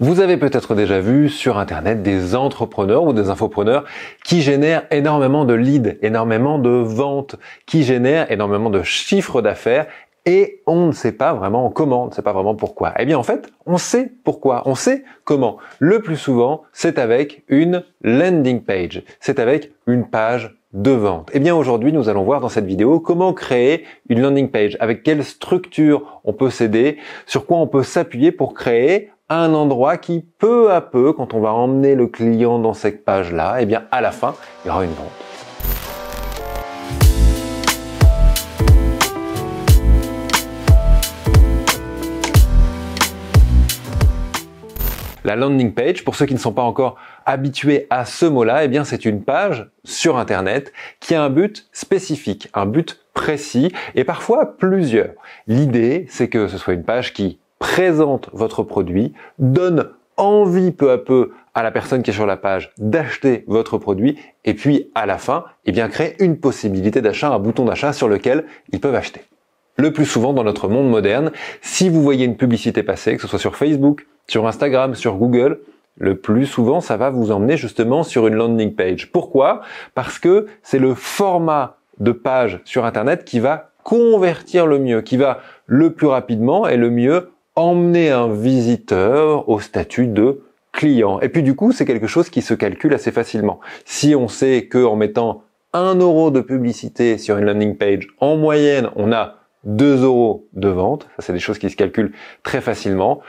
Vous avez peut-être déjà vu sur Internet des entrepreneurs ou des infopreneurs qui génèrent énormément de leads, énormément de ventes, qui génèrent énormément de chiffres d'affaires et on ne sait pas vraiment comment, on ne sait pas vraiment pourquoi. Eh bien en fait, on sait pourquoi, on sait comment. Le plus souvent, c'est avec une landing page, c'est avec une page de vente. Eh bien aujourd'hui, nous allons voir dans cette vidéo comment créer une landing page, avec quelle structure on peut s'aider, sur quoi on peut s'appuyer pour créer un endroit qui, peu à peu, quand on va emmener le client dans cette page-là, eh bien, à la fin, il y aura une vente. La landing page, pour ceux qui ne sont pas encore habitués à ce mot-là, eh bien c'est une page sur Internet qui a un but spécifique, un but précis et parfois plusieurs. L'idée, c'est que ce soit une page qui présente votre produit, donne envie peu à peu à la personne qui est sur la page d'acheter votre produit et puis à la fin, eh bien crée une possibilité d'achat, un bouton d'achat sur lequel ils peuvent acheter. Le plus souvent dans notre monde moderne, si vous voyez une publicité passer, que ce soit sur Facebook, sur Instagram, sur Google, le plus souvent, ça va vous emmener justement sur une landing page. Pourquoi Parce que c'est le format de page sur Internet qui va convertir le mieux, qui va le plus rapidement et le mieux emmener un visiteur au statut de client. Et puis du coup, c'est quelque chose qui se calcule assez facilement. Si on sait que en mettant 1 euro de publicité sur une landing page, en moyenne, on a 2 euros de vente, ça c'est des choses qui se calculent très facilement,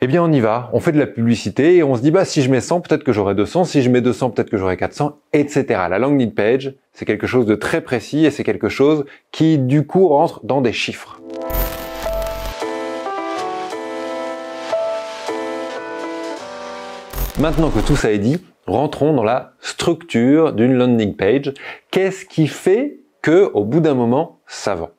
eh bien on y va, on fait de la publicité et on se dit bah si je mets 100, peut-être que j'aurai 200, si je mets 200, peut-être que j'aurai 400, etc. La landing page, c'est quelque chose de très précis et c'est quelque chose qui du coup rentre dans des chiffres. Maintenant que tout ça est dit, rentrons dans la structure d'une landing page. Qu'est-ce qui fait que, au bout d'un moment, ça vend?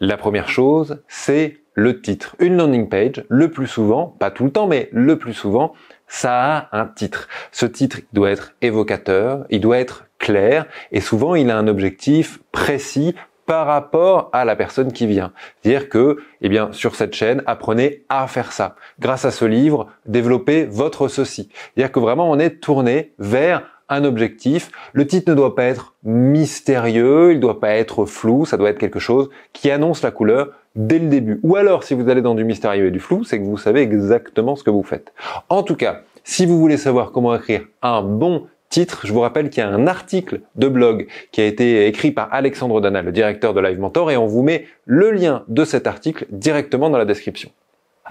La première chose, c'est le titre. Une landing page, le plus souvent, pas tout le temps, mais le plus souvent, ça a un titre. Ce titre doit être évocateur, il doit être clair, et souvent il a un objectif précis par rapport à la personne qui vient. Dire que, eh bien, sur cette chaîne, apprenez à faire ça. Grâce à ce livre, développez votre ceci. Dire que vraiment on est tourné vers un objectif. Le titre ne doit pas être mystérieux, il ne doit pas être flou, ça doit être quelque chose qui annonce la couleur dès le début. Ou alors, si vous allez dans du mystérieux et du flou, c'est que vous savez exactement ce que vous faites. En tout cas, si vous voulez savoir comment écrire un bon je vous rappelle qu'il y a un article de blog qui a été écrit par Alexandre Dana, le directeur de Live Mentor, et on vous met le lien de cet article directement dans la description.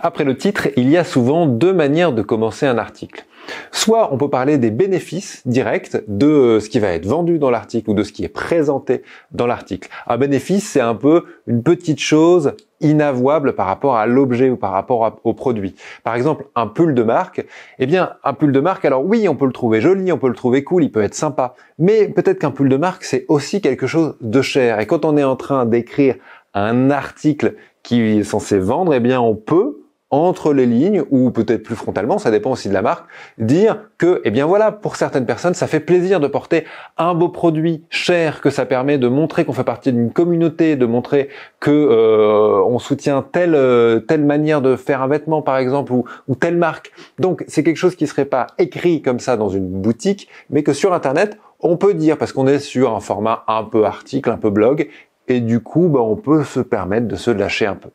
Après le titre, il y a souvent deux manières de commencer un article. Soit on peut parler des bénéfices directs de euh, ce qui va être vendu dans l'article ou de ce qui est présenté dans l'article. Un bénéfice, c'est un peu une petite chose inavouable par rapport à l'objet ou par rapport au produit. Par exemple, un pull de marque, eh bien, un pull de marque, alors oui, on peut le trouver joli, on peut le trouver cool, il peut être sympa, mais peut-être qu'un pull de marque, c'est aussi quelque chose de cher. Et quand on est en train d'écrire un article qui est censé vendre, eh bien, on peut entre les lignes, ou peut-être plus frontalement, ça dépend aussi de la marque, dire que, eh bien voilà, pour certaines personnes, ça fait plaisir de porter un beau produit cher, que ça permet de montrer qu'on fait partie d'une communauté, de montrer que euh, on soutient telle euh, telle manière de faire un vêtement, par exemple, ou, telle marque. Donc c'est quelque chose qui serait pas écrit comme ça dans une boutique, mais que sur Internet, on peut dire, parce qu'on est sur un format un peu article, un peu blog, et du coup, ben, on peut se permettre de se lâcher un peu.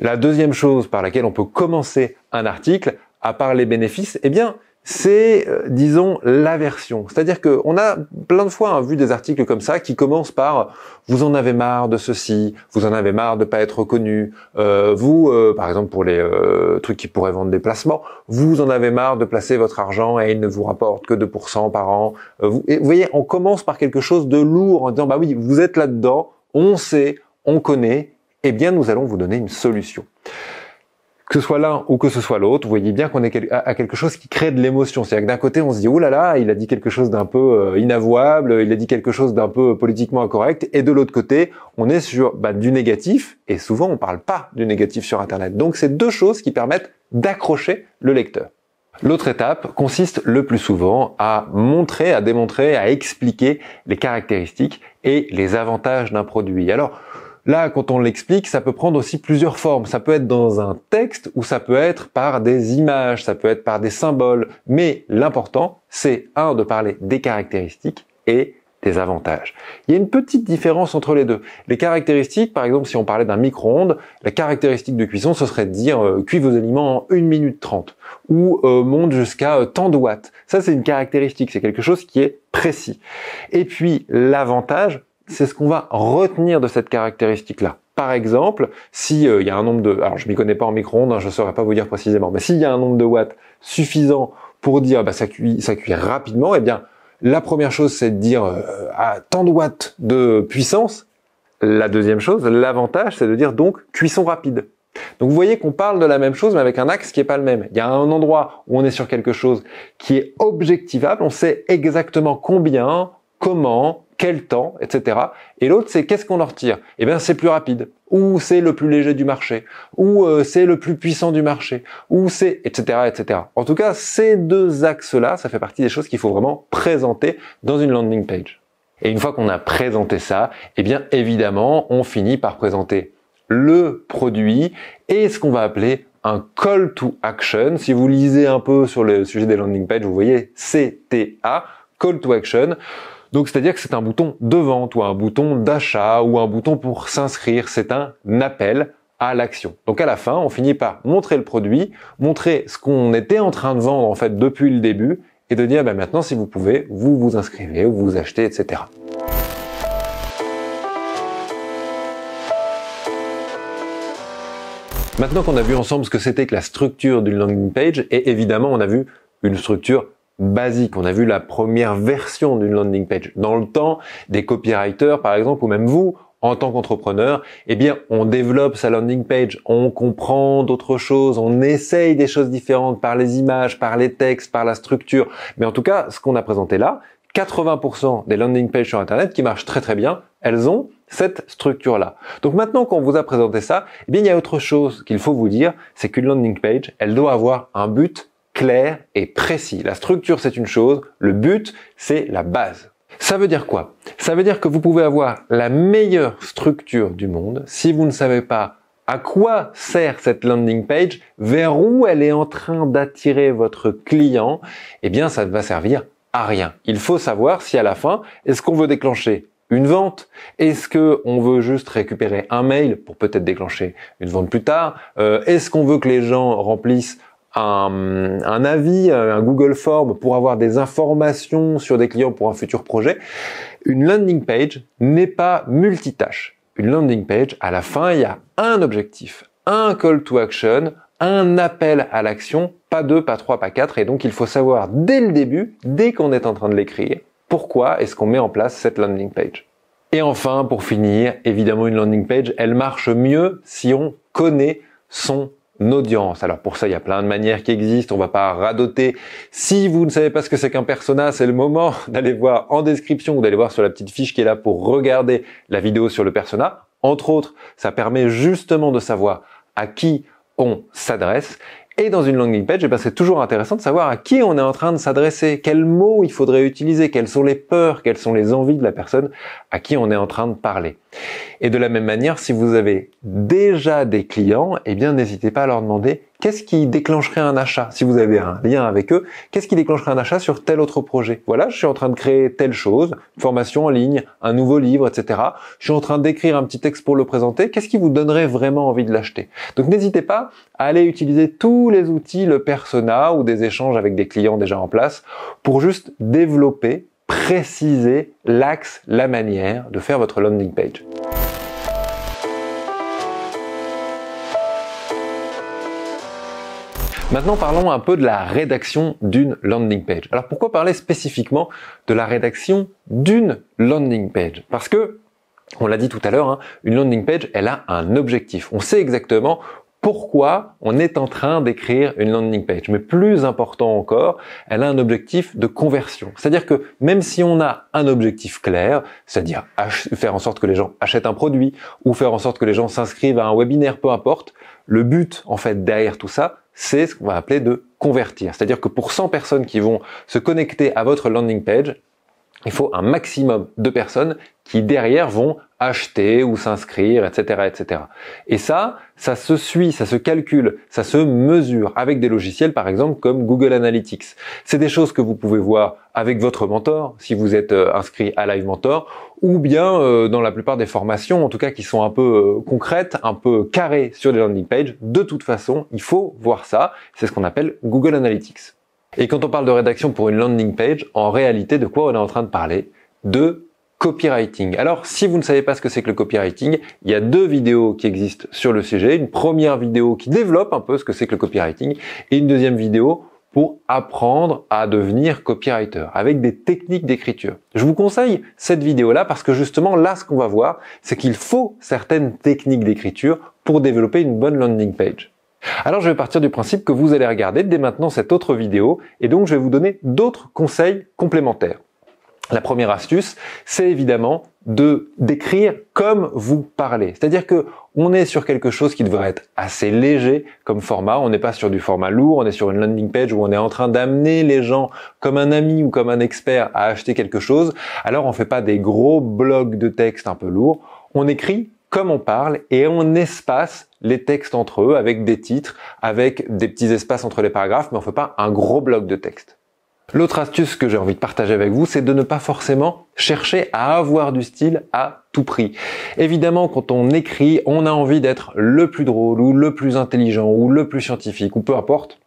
La deuxième chose par laquelle on peut commencer un article, à part les bénéfices, eh bien, c'est, euh, disons, l'aversion. C'est-à-dire qu'on a plein de fois hein, vu des articles comme ça qui commencent par ⁇ vous en avez marre de ceci, vous en avez marre de ne pas être reconnu, euh, vous, euh, par exemple pour les trucs qui pourraient vendre des placements, vous en avez marre de placer votre argent et il ne vous rapporte que 2% par an. vous voyez, on commence par quelque chose de lourd en disant ⁇ bah oui, vous êtes là-dedans, on sait, on connaît, eh bien nous allons vous donner une solution. Que ce soit l'un ou que ce soit l'autre, vous voyez bien qu'on est à quelque chose qui crée de l'émotion. C'est-à-dire que d'un côté, on se dit « oh là là, il a dit quelque chose d'un peu euh, inavouable, il a dit quelque chose d'un peu euh, politiquement incorrect », et de l'autre côté, on est sur bah, du négatif, et souvent on parle pas du négatif sur Internet. Donc c'est deux choses qui permettent d'accrocher le lecteur. L'autre étape consiste le plus souvent à montrer, à démontrer, à expliquer les caractéristiques et les avantages d'un produit. Alors, Là, quand on l'explique, ça peut prendre aussi plusieurs formes. Ça peut être dans un texte ou ça peut être par des images, ça peut être par des symboles. Mais l'important, c'est un, de parler des caractéristiques et des avantages. Il y a une petite différence entre les deux. Les caractéristiques, par exemple, si on parlait d'un micro-ondes, la caractéristique de cuisson, ce serait de dire euh, vos aliments en 1 minute 30 ou euh, monte jusqu'à euh, tant de watts. Ça, c'est une caractéristique, c'est quelque chose qui est précis. Et puis, l'avantage, c'est ce qu'on va retenir de cette caractéristique-là. Par exemple, s'il euh, y a un nombre de, alors je m'y connais pas en micro-ondes, hein, je ne saurais pas vous dire précisément, mais s'il y a un nombre de watts suffisant pour dire bah, ça cuit, ça cuit rapidement, eh bien la première chose c'est de dire euh, à tant de watts de puissance. La deuxième chose, l'avantage, c'est de dire donc cuisson rapide. Donc vous voyez qu'on parle de la même chose mais avec un axe qui n'est pas le même. Il y a un endroit où on est sur quelque chose qui est objectivable, on sait exactement combien, comment, quel temps, etc. Et l'autre, c'est qu'est-ce qu'on leur tire Eh bien, c'est plus rapide, ou c'est le plus léger du marché, ou euh, c'est le plus puissant du marché, ou c'est, etc., etc. En tout cas, ces deux axes-là, ça fait partie des choses qu'il faut vraiment présenter dans une landing page. Et une fois qu'on a présenté ça, eh bien, évidemment, on finit par présenter le produit et ce qu'on va appeler un call to action. Si vous lisez un peu sur le sujet des landing pages, vous voyez CTA, call to action. Donc c'est-à-dire que c'est un bouton de vente ou un bouton d'achat ou un bouton pour s'inscrire, c'est un appel à l'action. Donc à la fin, on finit par montrer le produit, montrer ce qu'on était en train de vendre en fait depuis le début et de dire ben, maintenant si vous pouvez, vous vous inscrivez ou vous achetez, etc. Maintenant qu'on a vu ensemble ce que c'était que la structure d'une landing page, et évidemment on a vu une structure basique. On a vu la première version d'une landing page. Dans le temps, des copywriters, par exemple, ou même vous, en tant qu'entrepreneur, eh bien, on développe sa landing page, on comprend d'autres choses, on essaye des choses différentes par les images, par les textes, par la structure. Mais en tout cas, ce qu'on a présenté là, 80% des landing pages sur Internet qui marchent très très bien, elles ont cette structure-là. Donc maintenant qu'on vous a présenté ça, eh bien, il y a autre chose qu'il faut vous dire, c'est qu'une landing page, elle doit avoir un but clair et précis. La structure, c'est une chose, le but, c'est la base. Ça veut dire quoi Ça veut dire que vous pouvez avoir la meilleure structure du monde si vous ne savez pas à quoi sert cette landing page, vers où elle est en train d'attirer votre client, eh bien ça ne va servir à rien. Il faut savoir si à la fin, est-ce qu'on veut déclencher une vente Est-ce que on veut juste récupérer un mail pour peut-être déclencher une vente plus tard euh, Est-ce qu'on veut que les gens remplissent un, avis, euh, un Google Form pour avoir des informations sur des clients pour un futur projet, une landing page n'est pas multitâche. Une landing page, à la fin, il y a un objectif, un call to action, un appel à l'action, pas deux, pas trois, pas quatre, et donc il faut savoir dès le début, dès qu'on est en train de l'écrire, pourquoi est-ce qu'on met en place cette landing page. Et enfin, pour finir, évidemment, une landing page, elle marche mieux si on connaît son audience. Alors pour ça, il y a plein de manières qui existent, on va pas radoter. Si vous ne savez pas ce que c'est qu'un persona, c'est le moment d'aller voir en description ou d'aller voir sur la petite fiche qui est là pour regarder la vidéo sur le persona. Entre autres, ça permet justement de savoir à qui on s'adresse et dans une landing page, eh ben, c'est toujours intéressant de savoir à qui on est en train de s'adresser, quels mots il faudrait utiliser, quelles sont les peurs, quelles sont les envies de la personne à qui on est en train de parler. Et de la même manière, si vous avez déjà des clients, eh bien n'hésitez pas à leur demander qu'est-ce qui déclencherait un achat Si vous avez un lien avec eux, qu'est-ce qui déclencherait un achat sur tel autre projet Voilà, je suis en train de créer telle chose, une formation en ligne, un nouveau livre, etc. Je suis en train d'écrire un petit texte pour le présenter. Qu'est-ce qui vous donnerait vraiment envie de l'acheter Donc n'hésitez pas à aller utiliser tous les outils, le persona ou des échanges avec des clients déjà en place pour juste développer, préciser l'axe, la manière de faire votre landing page. Maintenant, parlons un peu de la rédaction d'une landing page. Alors pourquoi parler spécifiquement de la rédaction d'une landing page Parce que, on l'a dit tout à l'heure, hein, une landing page, elle a un objectif. On sait exactement pourquoi on est en train d'écrire une landing page. Mais plus important encore, elle a un objectif de conversion. C'est-à-dire que même si on a un objectif clair, c'est-à-dire faire en sorte que les gens achètent un produit ou faire en sorte que les gens s'inscrivent à un webinaire, peu importe, le but en fait derrière tout ça, c'est ce qu'on va appeler de convertir. C'est-à-dire que pour 100 personnes qui vont se connecter à votre landing page, il faut un maximum de personnes qui derrière vont acheter ou s'inscrire, etc., etc. Et ça, ça se suit, ça se calcule, ça se mesure avec des logiciels, par exemple, comme Google Analytics. C'est des choses que vous pouvez voir avec votre mentor, si vous êtes euh, inscrit à Live Mentor, ou bien euh, dans la plupart des formations, en tout cas qui sont un peu euh, concrètes, un peu carrées sur les landing pages. De toute façon, il faut voir ça. C'est ce qu'on appelle Google Analytics. Et quand on parle de rédaction pour une landing page, en réalité, de quoi on est en train de parler De copywriting. Alors, si vous ne savez pas ce que c'est que le copywriting, il y a deux vidéos qui existent sur le sujet. Une première vidéo qui développe un peu ce que c'est que le copywriting et une deuxième vidéo pour apprendre à devenir copywriter avec des techniques d'écriture. Je vous conseille cette vidéo-là parce que justement là, ce qu'on va voir, c'est qu'il faut certaines techniques d'écriture pour développer une bonne landing page. Alors je vais partir du principe que vous allez regarder dès maintenant cette autre vidéo et donc je vais vous donner d'autres conseils complémentaires. La première astuce, c'est évidemment de décrire comme vous parlez. C'est-à-dire que on est sur quelque chose qui devrait être assez léger comme format. On n'est pas sur du format lourd. On est sur une landing page où on est en train d'amener les gens comme un ami ou comme un expert à acheter quelque chose. Alors on ne fait pas des gros blocs de texte un peu lourds. On écrit comme on parle et on espace les textes entre eux avec des titres, avec des petits espaces entre les paragraphes, mais on ne fait pas un gros bloc de texte. L'autre astuce que j'ai envie de partager avec vous, c'est de ne pas forcément chercher à avoir du style à tout prix. Évidemment, quand on écrit, on a envie d'être le plus drôle ou le plus intelligent ou le plus scientifique ou peu importe.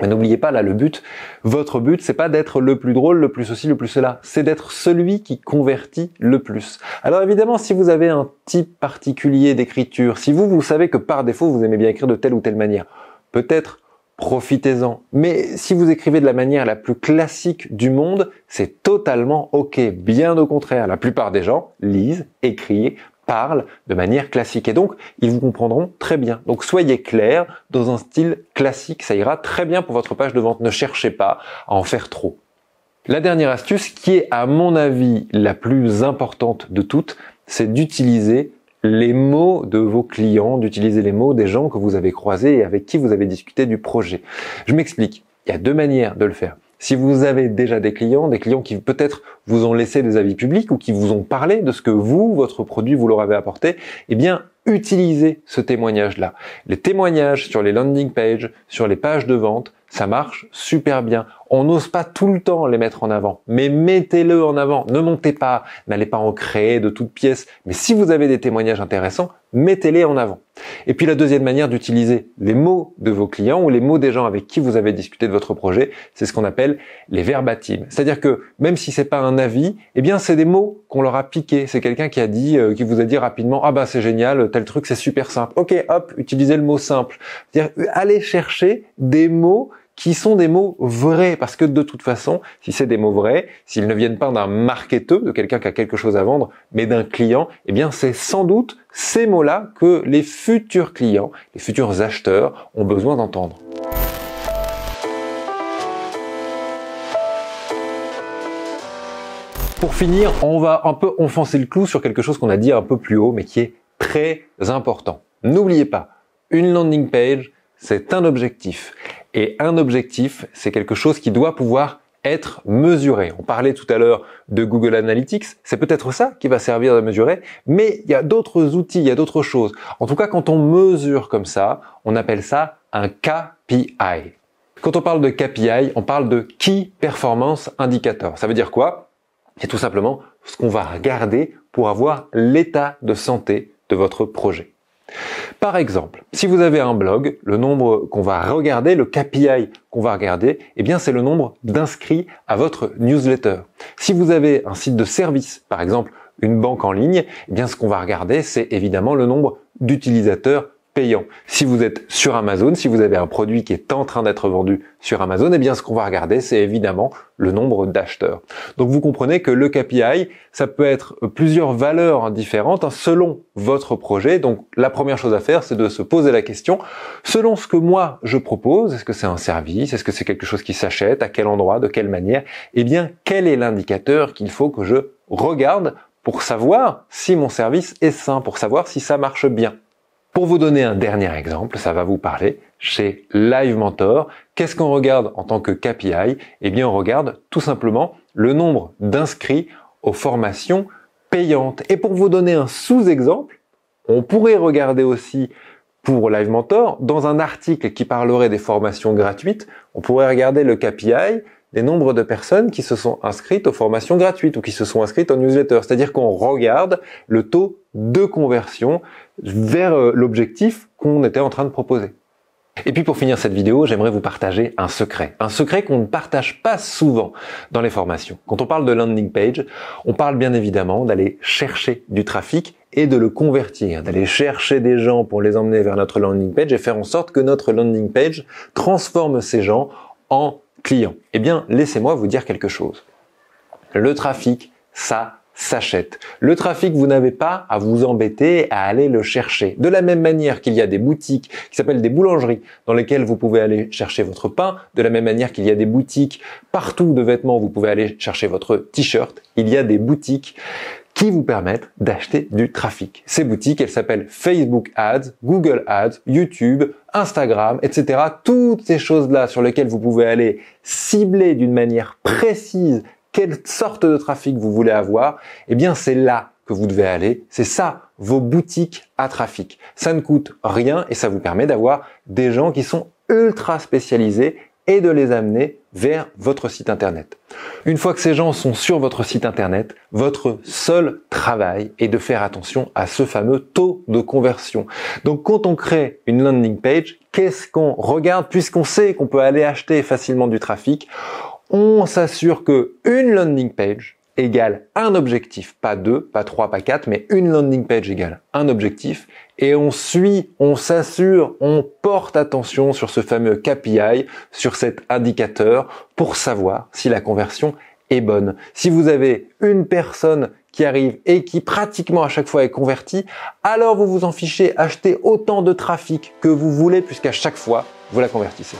Mais n'oubliez pas, là, le but, votre but, c'est pas d'être le plus drôle, le plus ceci, le plus cela. C'est d'être celui qui convertit le plus. Alors évidemment, si vous avez un type particulier d'écriture, si vous, vous savez que par défaut, vous aimez bien écrire de telle ou telle manière, peut-être profitez-en. Mais si vous écrivez de la manière la plus classique du monde, c'est totalement ok. Bien au contraire, la plupart des gens lisent, écrivent parle de manière classique. Et donc, ils vous comprendront très bien. Donc, soyez clair dans un style classique. Ça ira très bien pour votre page de vente. Ne cherchez pas à en faire trop. La dernière astuce, qui est à mon avis la plus importante de toutes, c'est d'utiliser les mots de vos clients, d'utiliser les mots des gens que vous avez croisés et avec qui vous avez discuté du projet. Je m'explique. Il y a deux manières de le faire. Si vous avez déjà des clients, des clients qui peut-être vous ont laissé des avis publics ou qui vous ont parlé de ce que vous, votre produit, vous leur avez apporté, eh bien, utilisez ce témoignage-là. Les témoignages sur les landing pages, sur les pages de vente, ça marche super bien. On n'ose pas tout le temps les mettre en avant, mais mettez-le en avant. Ne montez pas, n'allez pas en créer de toutes pièces, mais si vous avez des témoignages intéressants, mettez-les en avant. Et puis la deuxième manière d'utiliser les mots de vos clients ou les mots des gens avec qui vous avez discuté de votre projet, c'est ce qu'on appelle les verbatimes. C'est-à-dire que même si c'est pas un avis, eh bien c'est des mots qu'on leur a piqués. C'est quelqu'un qui a dit, euh, qui vous a dit rapidement, ah ben, c'est génial, tel truc c'est super simple. Ok, hop, utilisez le mot simple. C'est-à-dire allez chercher des mots qui sont des mots vrais, parce que de toute façon, si c'est des mots vrais, s'ils ne viennent pas d'un marketeur, de quelqu'un qui a quelque chose à vendre, mais d'un client, eh bien c'est sans doute ces mots-là que les futurs clients, les futurs acheteurs ont besoin d'entendre. Pour finir, on va un peu enfoncer le clou sur quelque chose qu'on a dit un peu plus haut, mais qui est très important. N'oubliez pas, une landing page, c'est un objectif. Et un objectif, c'est quelque chose qui doit pouvoir être mesuré. On parlait tout à l'heure de Google Analytics, c'est peut-être ça qui va servir de mesurer, mais il y a d'autres outils, il y a d'autres choses. En tout cas, quand on mesure comme ça, on appelle ça un KPI. Quand on parle de KPI, on parle de Key Performance Indicator. Ça veut dire quoi C'est tout simplement ce qu'on va regarder pour avoir l'état de santé de votre projet. Par exemple, si vous avez un blog, le nombre qu'on va regarder, le KPI qu'on va regarder, eh bien c'est le nombre d'inscrits à votre newsletter. Si vous avez un site de service, par exemple une banque en ligne, eh bien ce qu'on va regarder, c'est évidemment le nombre d'utilisateurs payant. Si vous êtes sur Amazon, si vous avez un produit qui est en train d'être vendu sur Amazon, eh bien ce qu'on va regarder, c'est évidemment le nombre d'acheteurs. Donc vous comprenez que le KPI, ça peut être plusieurs valeurs différentes hein, selon votre projet. Donc la première chose à faire, c'est de se poser la question, selon ce que moi je propose, est-ce que c'est un service, est-ce que c'est quelque chose qui s'achète, à quel endroit, de quelle manière, eh bien quel est l'indicateur qu'il faut que je regarde pour savoir si mon service est sain, pour savoir si ça marche bien. Pour vous donner un dernier exemple, ça va vous parler chez Live Mentor. Qu'est-ce qu'on regarde en tant que KPI Eh bien, on regarde tout simplement le nombre d'inscrits aux formations payantes. Et pour vous donner un sous-exemple, on pourrait regarder aussi pour Live Mentor, dans un article qui parlerait des formations gratuites, on pourrait regarder le KPI des nombres de personnes qui se sont inscrites aux formations gratuites ou qui se sont inscrites aux newsletters. C'est-à-dire qu'on regarde le taux de conversion vers euh, l'objectif qu'on était en train de proposer. Et puis pour finir cette vidéo, j'aimerais vous partager un secret. Un secret qu'on ne partage pas souvent dans les formations. Quand on parle de landing page, on parle bien évidemment d'aller chercher du trafic et de le convertir, d'aller chercher des gens pour les emmener vers notre landing page et faire en sorte que notre landing page transforme ces gens en clients. Eh bien, laissez-moi vous dire quelque chose. Le trafic, ça s'achète. Le trafic, vous n'avez pas à vous embêter à aller le chercher. De la même manière qu'il y a des boutiques qui s'appellent des boulangeries dans lesquelles vous pouvez aller chercher votre pain, de la même manière qu'il y a des boutiques partout de vêtements, vous pouvez aller chercher votre t-shirt, il y a des boutiques qui vous permettent d'acheter du trafic. Ces boutiques, elles s'appellent Facebook Ads, Google Ads, YouTube, Instagram, etc. Toutes ces choses-là sur lesquelles vous pouvez aller cibler d'une manière précise quelle sorte de trafic vous voulez avoir, eh bien c'est là que vous devez aller. C'est ça, vos boutiques à trafic. Ça ne coûte rien et ça vous permet d'avoir des gens qui sont ultra spécialisés et de les amener vers votre site internet. Une fois que ces gens sont sur votre site internet, votre seul travail est de faire attention à ce fameux taux de conversion. Donc quand on crée une landing page, qu'est-ce qu'on regarde puisqu'on sait qu'on peut aller acheter facilement du trafic on s'assure que une landing page égale un objectif, pas deux, pas trois, pas quatre, mais une landing page égale un objectif, et on suit, on s'assure, on porte attention sur ce fameux KPI, sur cet indicateur, pour savoir si la conversion est bonne. Si vous avez une personne qui arrive et qui pratiquement à chaque fois est convertie, alors vous vous en fichez, achetez autant de trafic que vous voulez puisqu'à chaque fois, vous la convertissez.